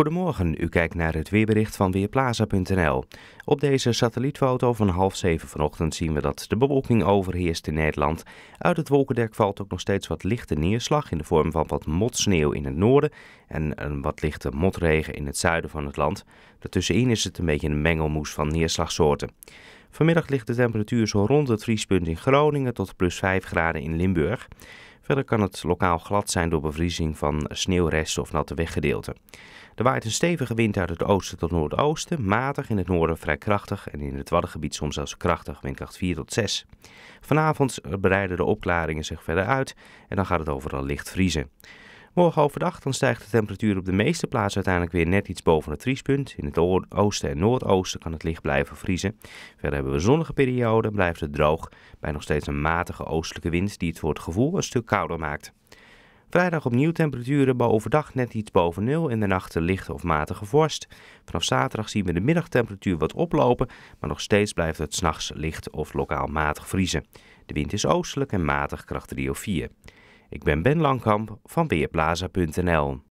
Goedemorgen, u kijkt naar het weerbericht van Weerplaza.nl. Op deze satellietfoto van half zeven vanochtend zien we dat de bewolking overheerst in Nederland. Uit het wolkendek valt ook nog steeds wat lichte neerslag in de vorm van wat motsneeuw in het noorden en een wat lichte motregen in het zuiden van het land. Daartussenin is het een beetje een mengelmoes van neerslagsoorten. Vanmiddag ligt de temperatuur zo rond het vriespunt in Groningen tot plus 5 graden in Limburg. Verder kan het lokaal glad zijn door bevriezing van sneeuwresten of natte weggedeelten. Er waait een stevige wind uit het oosten tot noordoosten, matig in het noorden vrij krachtig en in het Waddengebied soms zelfs krachtig, windkracht 4 tot 6. Vanavond breiden de opklaringen zich verder uit en dan gaat het overal licht vriezen. Morgen overdag dan stijgt de temperatuur op de meeste plaatsen uiteindelijk weer net iets boven het vriespunt. In het oosten en noordoosten kan het licht blijven vriezen. Verder hebben we zonnige perioden blijft het droog, bij nog steeds een matige oostelijke wind die het voor het gevoel een stuk kouder maakt. Vrijdag opnieuw temperaturen bij overdag net iets boven nul. In de nachten lichte of matige vorst. Vanaf zaterdag zien we de middagtemperatuur wat oplopen. Maar nog steeds blijft het s'nachts licht of lokaal matig vriezen. De wind is oostelijk en matig kracht 3 of 4. Ik ben Ben Langkamp van Beerplaza.nl